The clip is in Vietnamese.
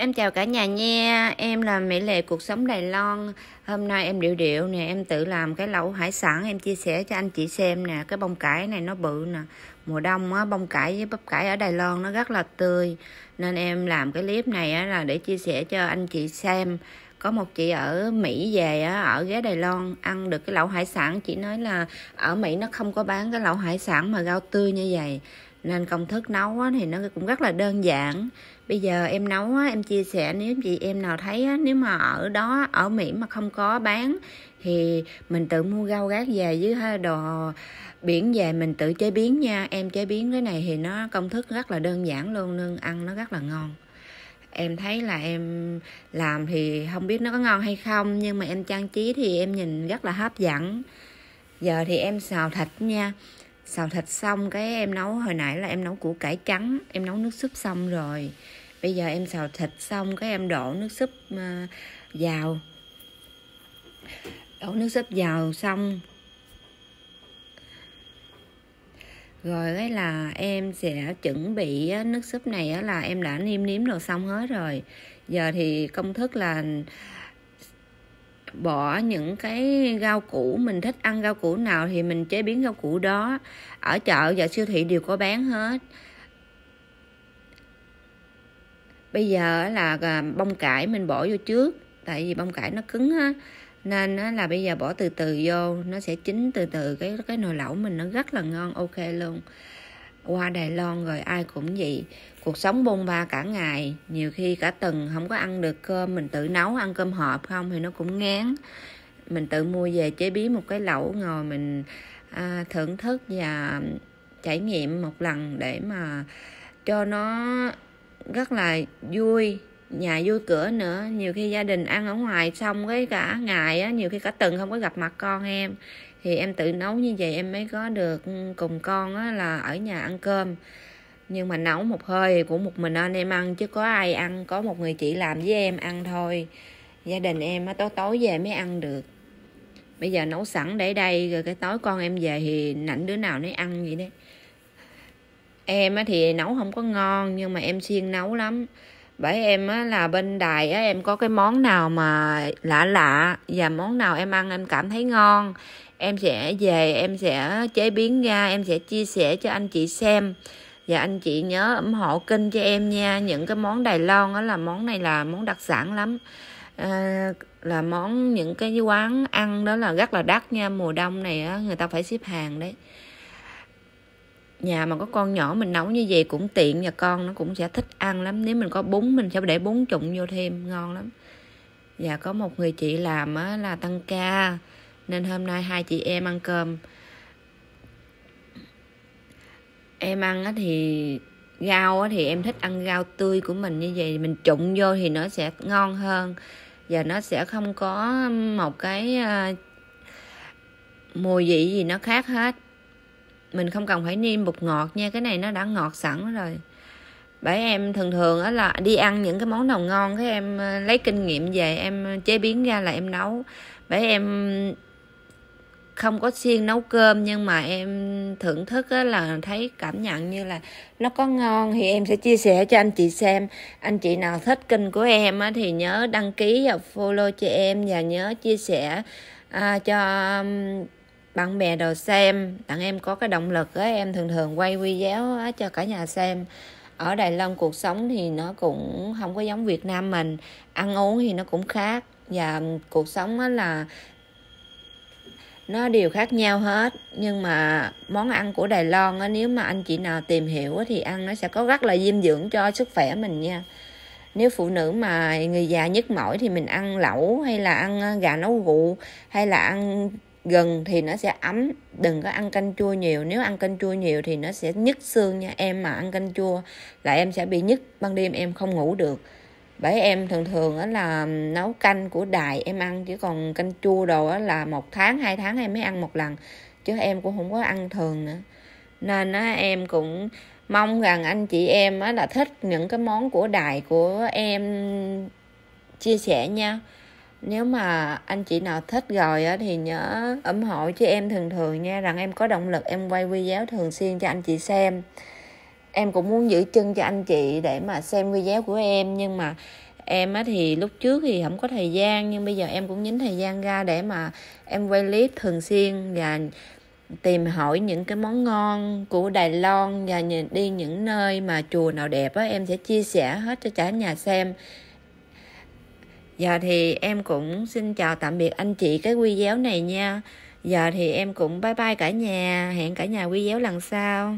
Em chào cả nhà nha, em là Mỹ Lệ Cuộc Sống Đài Loan Hôm nay em điệu điệu nè, em tự làm cái lẩu hải sản Em chia sẻ cho anh chị xem nè, cái bông cải này nó bự nè Mùa đông á, bông cải với bắp cải ở Đài Loan nó rất là tươi Nên em làm cái clip này á, là để chia sẻ cho anh chị xem có một chị ở Mỹ về á, ở ghé Đài Loan ăn được cái lẩu hải sản chị nói là ở Mỹ nó không có bán cái lẩu hải sản mà rau tươi như vậy nên công thức nấu thì nó cũng rất là đơn giản bây giờ em nấu em chia sẻ nếu chị em nào thấy nếu mà ở đó ở mỹ mà không có bán thì mình tự mua rau gác về với đồ biển về mình tự chế biến nha em chế biến cái này thì nó công thức rất là đơn giản luôn nương ăn nó rất là ngon em thấy là em làm thì không biết nó có ngon hay không nhưng mà em trang trí thì em nhìn rất là hấp dẫn giờ thì em xào thịt nha xào thịt xong cái em nấu hồi nãy là em nấu củ cải trắng em nấu nước súp xong rồi bây giờ em xào thịt xong cái em đổ nước súp ờ, vào đổ nước súp vào xong rồi cái là em sẽ chuẩn bị nước súp này là em đã niêm nếm đồ xong hết rồi giờ thì công thức là bỏ những cái rau củ mình thích ăn rau củ nào thì mình chế biến rau củ đó ở chợ và siêu thị đều có bán hết bây giờ là à, bông cải mình bỏ vô trước tại vì bông cải nó cứng á nên là bây giờ bỏ từ từ vô nó sẽ chín từ từ cái cái nồi lẩu mình nó rất là ngon ok luôn qua Đài Loan rồi ai cũng vậy cuộc sống bôn ba cả ngày nhiều khi cả tuần không có ăn được cơm mình tự nấu ăn cơm hộp không thì nó cũng ngán mình tự mua về chế biến một cái lẩu ngồi mình à, thưởng thức và trải nghiệm một lần để mà cho nó rất là vui nhà vui cửa nữa nhiều khi gia đình ăn ở ngoài xong cái cả ngày á nhiều khi cả tuần không có gặp mặt con em thì em tự nấu như vậy em mới có được cùng con á là ở nhà ăn cơm nhưng mà nấu một hơi của một mình anh em ăn chứ có ai ăn có một người chị làm với em ăn thôi gia đình em á tối tối về mới ăn được bây giờ nấu sẵn để đây rồi cái tối con em về thì nảnh đứa nào nó ăn vậy đấy em á thì nấu không có ngon nhưng mà em siêng nấu lắm bởi em á, là bên đài á, em có cái món nào mà lạ lạ và món nào em ăn em cảm thấy ngon em sẽ về em sẽ chế biến ra em sẽ chia sẻ cho anh chị xem và anh chị nhớ ủng hộ kênh cho em nha những cái món đài loan đó là món này là món đặc sản lắm à, là món những cái quán ăn đó là rất là đắt nha mùa đông này á, người ta phải xếp hàng đấy nhà mà có con nhỏ mình nấu như vậy cũng tiện và con nó cũng sẽ thích ăn lắm nếu mình có bún mình sẽ để bún trụng vô thêm ngon lắm và có một người chị làm á, là tăng ca nên hôm nay hai chị em ăn cơm em ăn á, thì rau á, thì em thích ăn rau tươi của mình như vậy mình trụng vô thì nó sẽ ngon hơn và nó sẽ không có một cái à, mùi vị gì nó khác hết mình không cần phải nêm bột ngọt nha cái này nó đã ngọt sẵn rồi bởi em thường thường á là đi ăn những cái món nào ngon cái em ờ, lấy kinh nghiệm về em chế biến ra là em nấu bởi em không có siêng nấu cơm nhưng mà em thưởng thức á là thấy cảm nhận như là nó có ngon thì em sẽ chia sẻ cho anh chị xem anh chị nào thích kênh của em á thì nhớ đăng ký và follow cho em và nhớ chia sẻ à, cho bạn bè đồ xem tặng em có cái động lực á em thường thường quay video á, cho cả nhà xem ở Đài Loan cuộc sống thì nó cũng không có giống Việt Nam mình ăn uống thì nó cũng khác và cuộc sống á là nó đều khác nhau hết nhưng mà món ăn của Đài Loan á, nếu mà anh chị nào tìm hiểu á, thì ăn nó sẽ có rất là dinh dưỡng cho sức khỏe mình nha nếu phụ nữ mà người già nhức mỏi thì mình ăn lẩu hay là ăn à, gà nấu rượu hay là ăn gần thì nó sẽ ấm đừng có ăn canh chua nhiều nếu ăn canh chua nhiều thì nó sẽ nhức xương nha em mà ăn canh chua là em sẽ bị nhức ban đêm em không ngủ được bởi em thường thường á là nấu canh của đài em ăn chứ còn canh chua đồ á là một tháng hai tháng em mới ăn một lần chứ em cũng không có ăn thường nữa nên á em cũng mong rằng anh chị em á là thích những cái món của đài của em chia sẻ nha nếu mà anh chị nào thích rồi á, thì nhớ ủng hộ cho em thường thường nha rằng em có động lực em quay video thường xuyên cho anh chị xem em cũng muốn giữ chân cho anh chị để mà xem video của em nhưng mà em á thì lúc trước thì không có thời gian nhưng bây giờ em cũng nhín thời gian ra để mà em quay clip thường xuyên và tìm hỏi những cái món ngon của Đài Loan và đi những nơi mà chùa nào đẹp á em sẽ chia sẻ hết cho cả nhà xem Giờ dạ thì em cũng xin chào tạm biệt anh chị cái quy giáo này nha. Giờ dạ thì em cũng bye bye cả nhà, hẹn cả nhà quy giáo lần sau.